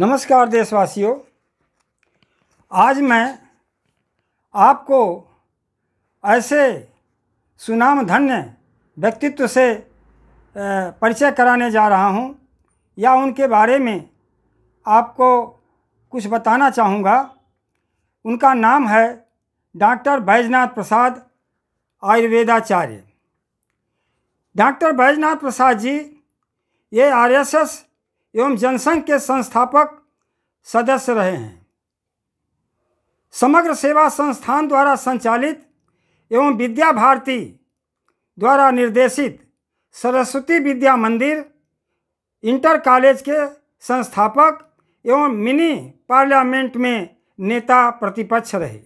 नमस्कार देशवासियों आज मैं आपको ऐसे सुनाम धन्य व्यक्तित्व से परिचय कराने जा रहा हूं या उनके बारे में आपको कुछ बताना चाहूँगा उनका नाम है डॉक्टर बैजनाथ प्रसाद आयुर्वेदाचार्य डॉक्टर बैजनाथ प्रसाद जी ये आरएसएस एवं जनसंघ के संस्थापक सदस्य रहे हैं समग्र सेवा संस्थान द्वारा संचालित एवं विद्या भारती द्वारा निर्देशित सरस्वती विद्या मंदिर इंटर कॉलेज के संस्थापक एवं मिनी पार्लियामेंट में नेता प्रतिपक्ष रहे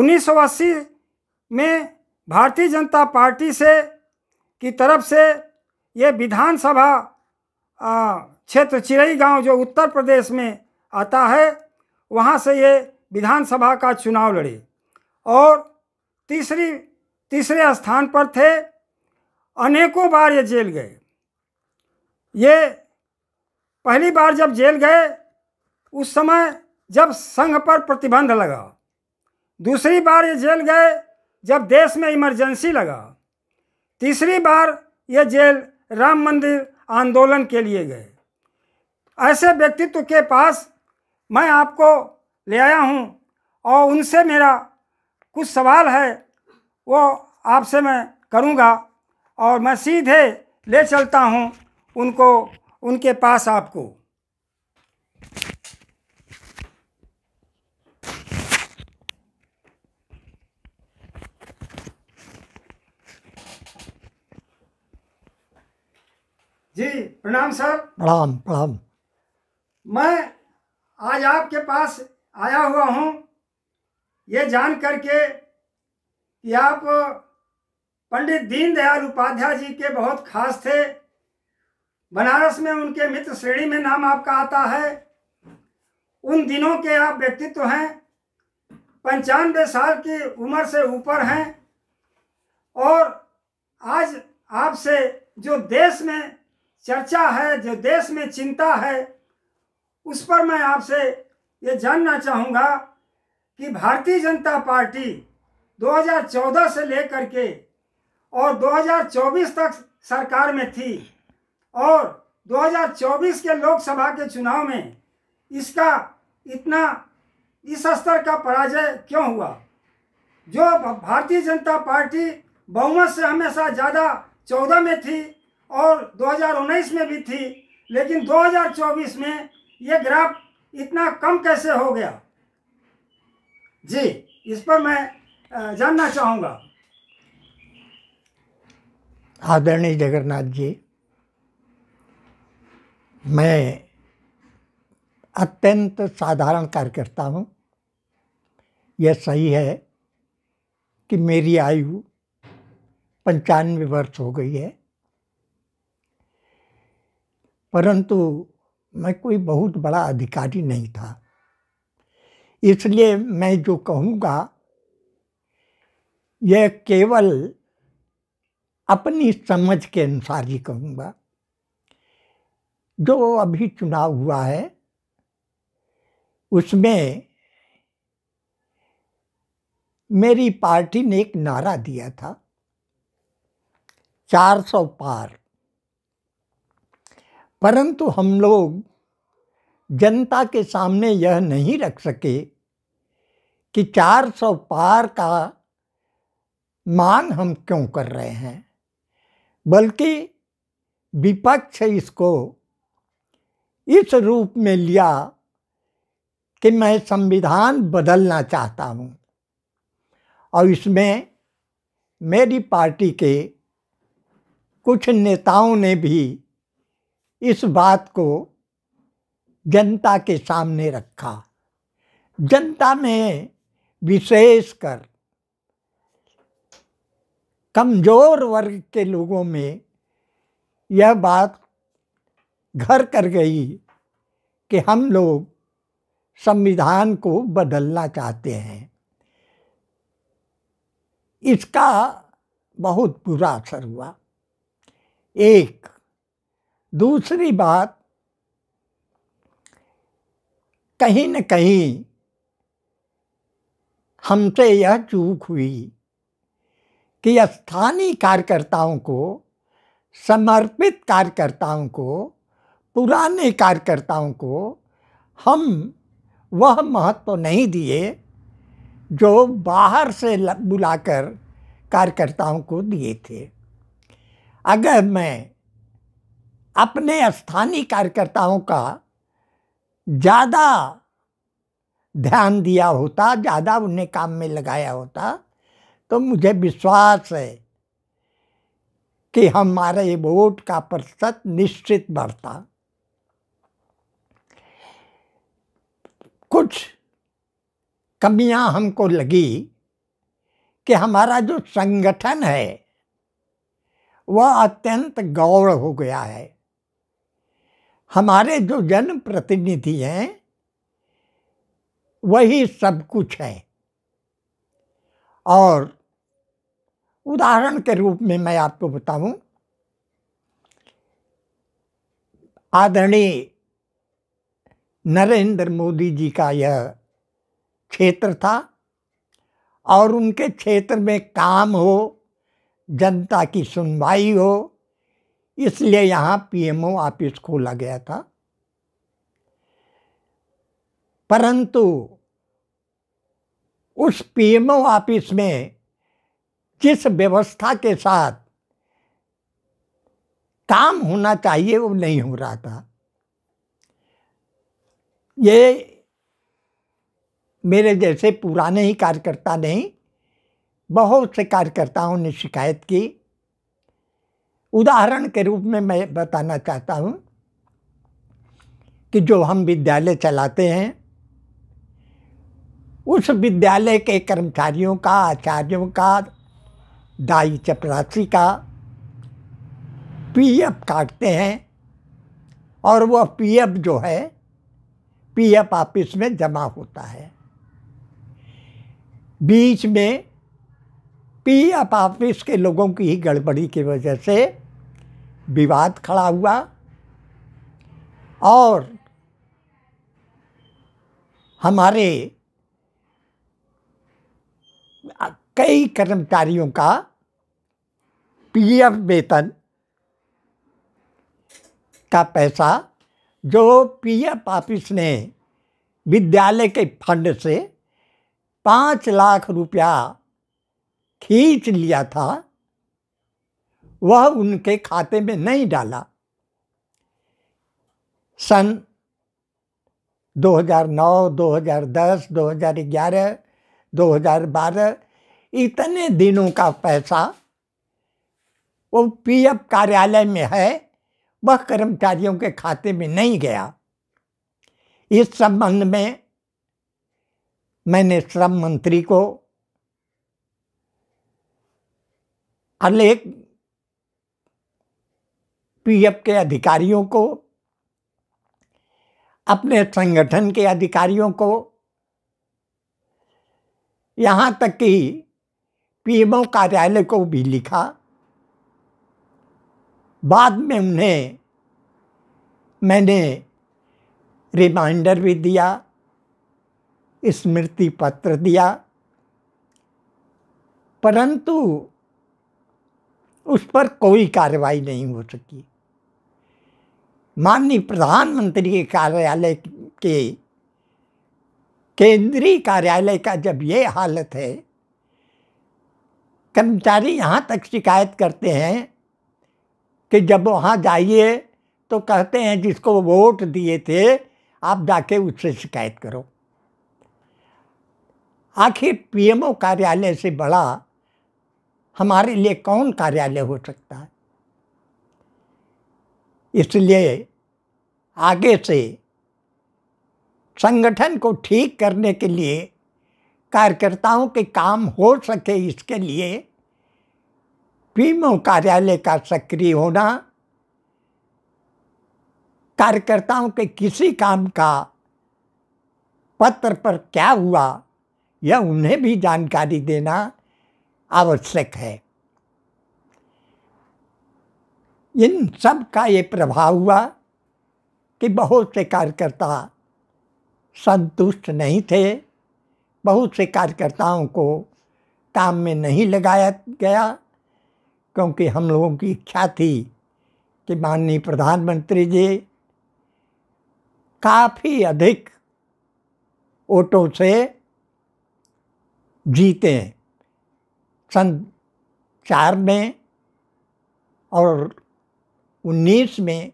1980 में भारतीय जनता पार्टी से की तरफ से ये विधानसभा क्षेत्र चिरई गांव जो उत्तर प्रदेश में आता है वहाँ से ये विधानसभा का चुनाव लड़े और तीसरी तीसरे स्थान पर थे अनेकों बार ये जेल गए ये पहली बार जब जेल गए उस समय जब संघ पर प्रतिबंध लगा दूसरी बार ये जेल गए जब देश में इमरजेंसी लगा तीसरी बार ये जेल राम मंदिर आंदोलन के लिए गए ऐसे व्यक्तित्व के पास मैं आपको ले आया हूँ और उनसे मेरा कुछ सवाल है वो आपसे मैं करूँगा और मैं सीधे ले चलता हूँ उनको उनके पास आपको जी प्रणाम सर प्रणाम प्रणाम मैं आज आपके पास आया हुआ हूँ ये जान करके कि आप पंडित दीनदयाल उपाध्याय जी के बहुत खास थे बनारस में उनके मित्र श्रेणी में नाम आपका आता है उन दिनों के आप व्यक्तित्व हैं पंचानवे साल की उम्र से ऊपर हैं और आज आपसे जो देश में चर्चा है जो देश में चिंता है उस पर मैं आपसे ये जानना चाहूँगा कि भारतीय जनता पार्टी 2014 से लेकर के और 2024 तक सरकार में थी और 2024 के लोकसभा के चुनाव में इसका इतना इस स्तर का पराजय क्यों हुआ जो भारतीय जनता पार्टी बहुमत से हमेशा ज़्यादा चौदह में थी और 2019 में भी थी लेकिन 2024 में ये ग्राफ इतना कम कैसे हो गया जी इस पर मैं जानना चाहूँगा आदरणीय जगन्नाथ जी मैं अत्यंत साधारण कार्यकर्ता हूँ यह सही है कि मेरी आयु पंचानवे वर्ष हो गई है परंतु मैं कोई बहुत बड़ा अधिकारी नहीं था इसलिए मैं जो कहूँगा यह केवल अपनी समझ के अनुसार ही कहूँगा जो अभी चुनाव हुआ है उसमें मेरी पार्टी ने एक नारा दिया था 400 पार परंतु हम लोग जनता के सामने यह नहीं रख सके कि 400 पार का मांग हम क्यों कर रहे हैं बल्कि विपक्ष इसको इस रूप में लिया कि मैं संविधान बदलना चाहता हूँ और इसमें मेरी पार्टी के कुछ नेताओं ने भी इस बात को जनता के सामने रखा जनता में विशेषकर कमज़ोर वर्ग के लोगों में यह बात घर कर गई कि हम लोग संविधान को बदलना चाहते हैं इसका बहुत बुरा असर हुआ एक दूसरी बात कहीं न कहीं हमसे यह चूक हुई कि स्थानीय कार्यकर्ताओं को समर्पित कार्यकर्ताओं को पुराने कार्यकर्ताओं को हम वह महत्व तो नहीं दिए जो बाहर से बुलाकर कार्यकर्ताओं को दिए थे अगर मैं अपने स्थानीय कार्यकर्ताओं का ज़्यादा ध्यान दिया होता ज़्यादा उन्हें काम में लगाया होता तो मुझे विश्वास है कि हमारे वोट का प्रतिशत निश्चित बढ़ता कुछ कमियां हमको लगी कि हमारा जो संगठन है वह अत्यंत गौड़ हो गया है हमारे जो जन प्रतिनिधि हैं वही सब कुछ है और उदाहरण के रूप में मैं आपको बताऊं आदरणीय नरेंद्र मोदी जी का यह क्षेत्र था और उनके क्षेत्र में काम हो जनता की सुनवाई हो इसलिए यहाँ पीएमओ ऑफिस खोला गया था परंतु उस पीएमओ ऑफिस में जिस व्यवस्था के साथ काम होना चाहिए वो नहीं हो रहा था ये मेरे जैसे पुराने ही कार्यकर्ता नहीं बहुत से कार्यकर्ताओं ने शिकायत की उदाहरण के रूप में मैं बताना चाहता हूँ कि जो हम विद्यालय चलाते हैं उस विद्यालय के कर्मचारियों का आचार्यों का दाई चपरासी का पीएफ काटते हैं और वह पीएफ जो है पीएफ ऑफिस में जमा होता है बीच में पीएफ ऑफिस के लोगों की ही गड़बड़ी की वजह से विवाद खड़ा हुआ और हमारे कई कर्मचारियों का पीएफ वेतन का पैसा जो पीएफ ऑफिस ने विद्यालय के फंड से पाँच लाख रुपया खींच लिया था वह उनके खाते में नहीं डाला सन 2009, 2010, 2011, 2012 इतने दिनों का पैसा वो पीएफ कार्यालय में है वह कर्मचारियों के खाते में नहीं गया इस संबंध में मैंने श्रम मंत्री को अलेख पीएफ के अधिकारियों को अपने संगठन के अधिकारियों को यहाँ तक कि पीएमओ कार्यालय को भी लिखा बाद में उन्हें मैंने रिमाइंडर भी दिया स्मृति पत्र दिया परंतु उस पर कोई कार्रवाई नहीं हो सकी माननीय प्रधानमंत्री के कार्यालय के केंद्रीय कार्यालय का जब ये हालत है कर्मचारी यहाँ तक शिकायत करते हैं कि जब वहाँ जाइए तो कहते हैं जिसको वोट दिए थे आप जाके उससे शिकायत करो आखिर पीएमओ कार्यालय से बड़ा हमारे लिए कौन कार्यालय हो सकता है इसलिए आगे से संगठन को ठीक करने के लिए कार्यकर्ताओं के काम हो सके इसके लिए पीमो कार्यालय का सक्रिय होना कार्यकर्ताओं के किसी काम का पत्र पर क्या हुआ यह उन्हें भी जानकारी देना आवश्यक है इन सब का ये प्रभाव हुआ कि बहुत से कार्यकर्ता संतुष्ट नहीं थे बहुत से कार्यकर्ताओं को काम में नहीं लगाया गया क्योंकि हम लोगों की इच्छा थी कि माननीय प्रधानमंत्री जी काफ़ी अधिक वोटों से जीते सन चार में और उन्नीस में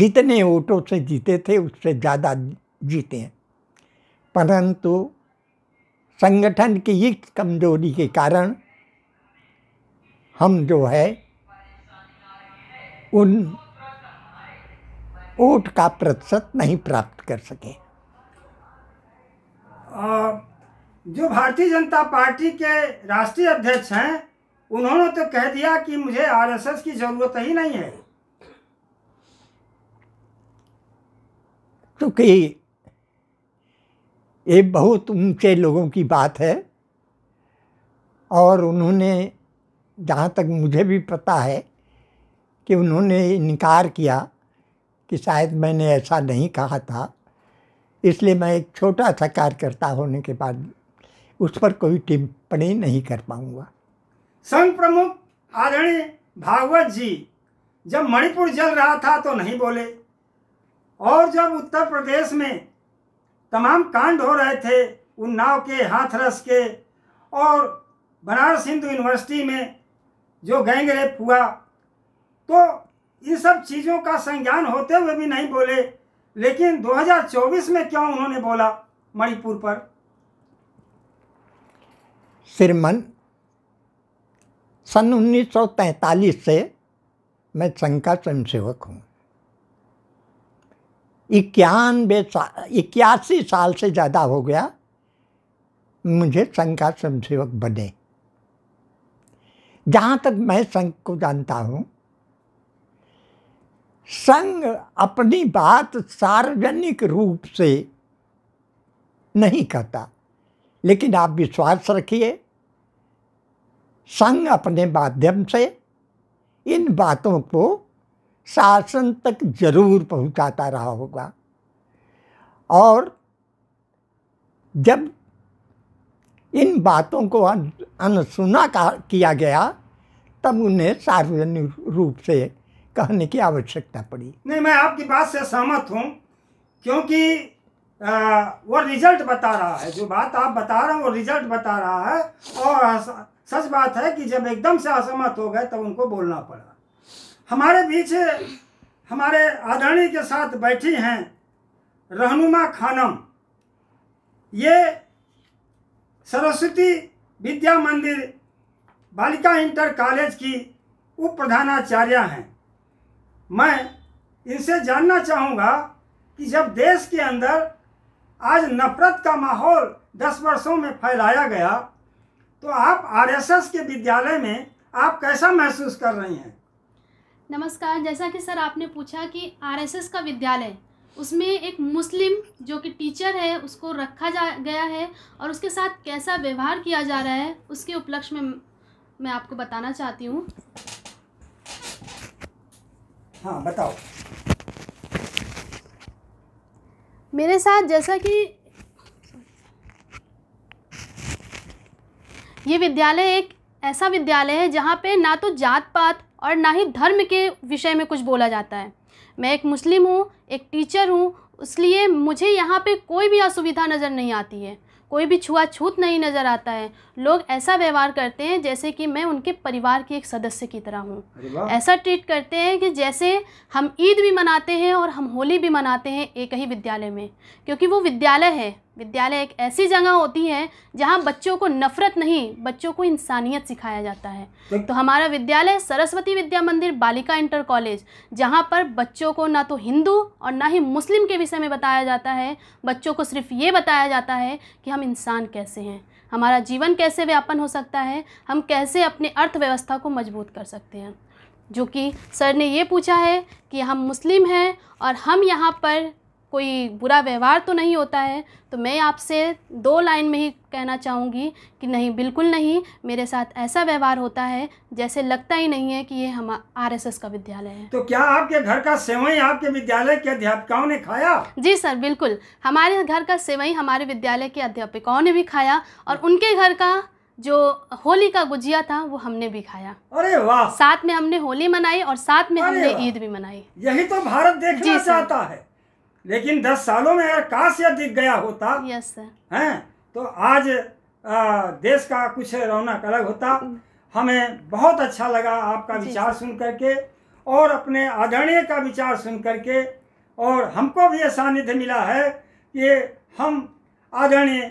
जितने वोटों से जीते थे उससे ज़्यादा जीते हैं परंतु संगठन की इस कमजोरी के कारण हम जो है उन वोट का प्रतिशत नहीं प्राप्त कर सके जो भारतीय जनता पार्टी के राष्ट्रीय अध्यक्ष हैं उन्होंने तो कह दिया कि मुझे आरएसएस की जरूरत ही नहीं है क्योंकि तो ये बहुत ऊंचे लोगों की बात है और उन्होंने जहाँ तक मुझे भी पता है कि उन्होंने इनकार किया कि शायद मैंने ऐसा नहीं कहा था इसलिए मैं एक छोटा सा कार्यकर्ता होने के बाद उस पर कोई टिप्पणी नहीं कर पाऊँगा संघ प्रमुख आदरणीय भागवत जी जब मणिपुर जल रहा था तो नहीं बोले और जब उत्तर प्रदेश में तमाम कांड हो रहे थे उन्नाव के हाथरस के और बनारस हिंदू यूनिवर्सिटी में जो गैंग रेप हुआ तो इन सब चीज़ों का संज्ञान होते हुए भी नहीं बोले लेकिन 2024 में क्यों उन्होंने बोला मणिपुर पर सिरमन सन 1943 से मैं संघ का स्वयंसेवक हूँ इक्यानवे साल इक्यासी साल से ज़्यादा हो गया मुझे संघ का स्वयंसेवक बने जहाँ तक मैं संघ को जानता हूँ संघ अपनी बात सार्वजनिक रूप से नहीं कहता लेकिन आप विश्वास रखिए संघ अपने माध्यम से इन बातों को शासन तक जरूर पहुंचाता रहा होगा और जब इन बातों को अनसुना किया गया तब उन्हें सार्वजनिक रूप से कहने की आवश्यकता पड़ी नहीं मैं आपकी बात से सहमत हूँ क्योंकि आ, वो रिजल्ट बता रहा है जो बात आप बता रहे हैं वो रिजल्ट बता रहा है और सच बात है कि जब एकदम से असहमत हो गए तब उनको बोलना पड़ा हमारे बीच हमारे आदरणी के साथ बैठी हैं रहनुमा खानम ये सरस्वती विद्या मंदिर बालिका इंटर कॉलेज की उप प्रधानाचार्य हैं मैं इनसे जानना चाहूँगा कि जब देश के अंदर आज नफरत का माहौल दस वर्षों में फैलाया गया तो आप आरएसएस के विद्यालय में आप कैसा महसूस कर रही हैं नमस्कार जैसा कि सर आपने पूछा कि आरएसएस का विद्यालय उसमें एक मुस्लिम जो कि टीचर है उसको रखा जा गया है और उसके साथ कैसा व्यवहार किया जा रहा है उसके उपलक्ष्य में मैं आपको बताना चाहती हूँ हाँ बताओ मेरे साथ जैसा कि ये विद्यालय एक ऐसा विद्यालय है जहाँ पे ना तो जात पात और ना ही धर्म के विषय में कुछ बोला जाता है मैं एक मुस्लिम हूँ एक टीचर हूँ इसलिए मुझे यहाँ पे कोई भी असुविधा नज़र नहीं आती है कोई भी छुआछूत नहीं नज़र आता है लोग ऐसा व्यवहार करते हैं जैसे कि मैं उनके परिवार की एक सदस्य की तरह हूँ ऐसा ट्रीट करते हैं कि जैसे हम ईद भी मनाते हैं और हम होली भी मनाते हैं एक ही विद्यालय में क्योंकि वो विद्यालय है विद्यालय एक ऐसी जगह होती है जहाँ बच्चों को नफरत नहीं बच्चों को इंसानियत सिखाया जाता है तो, तो हमारा विद्यालय सरस्वती विद्या मंदिर बालिका इंटर कॉलेज जहाँ पर बच्चों को ना तो हिंदू और ना ही मुस्लिम के विषय में बताया जाता है बच्चों को सिर्फ ये बताया जाता है कि हम इंसान कैसे हैं हमारा जीवन कैसे व्यापन हो सकता है हम कैसे अपने अर्थव्यवस्था को मजबूत कर सकते हैं जो कि सर ने ये पूछा है कि हम मुस्लिम हैं और हम यहाँ पर कोई बुरा व्यवहार तो नहीं होता है तो मैं आपसे दो लाइन में ही कहना चाहूँगी कि नहीं बिल्कुल नहीं मेरे साथ ऐसा व्यवहार होता है जैसे लगता ही नहीं है कि ये हम आर का विद्यालय है तो क्या आपके घर का सेवई आपके विद्यालय के अध्यापिकाओं ने खाया जी सर बिल्कुल हमारे घर का सेवई हमारे विद्यालय के अध्यापिकाओं ने भी खाया और उनके घर का जो होली का गुजिया था वो हमने भी खाया अरे वाह साथ में हमने होली मनाई और साथ में हमने ईद भी मनाई यही तो भारत देखना चाहता है लेकिन दस सालों में काश यह दिख गया होता यस सर तो आज आ, देश का कुछ रौनक अलग होता हमें बहुत अच्छा लगा आपका विचार सुन करके और अपने आदरणीय का विचार सुन करके और हमको भी यह सानिध्य मिला है कि हम आदरणीय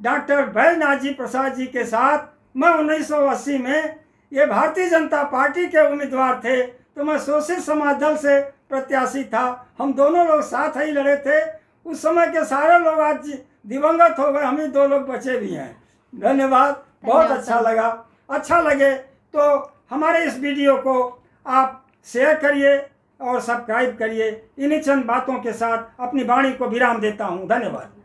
डॉक्टर बैजनाथ जी प्रसाद जी के साथ मैं 1980 में ये भारतीय जनता पार्टी के उम्मीदवार थे तो मैं सोशल समाज दल से प्रत्याशी था हम दोनों लोग साथ ही लड़े थे उस समय के सारे लोग आज दिवंगत हो गए हम ही दो लोग बचे भी हैं धन्यवाद बहुत अच्छा लगा अच्छा लगे तो हमारे इस वीडियो को आप शेयर करिए और सब्सक्राइब करिए इन्हीं चंद बातों के साथ अपनी वाणी को विराम देता हूँ धन्यवाद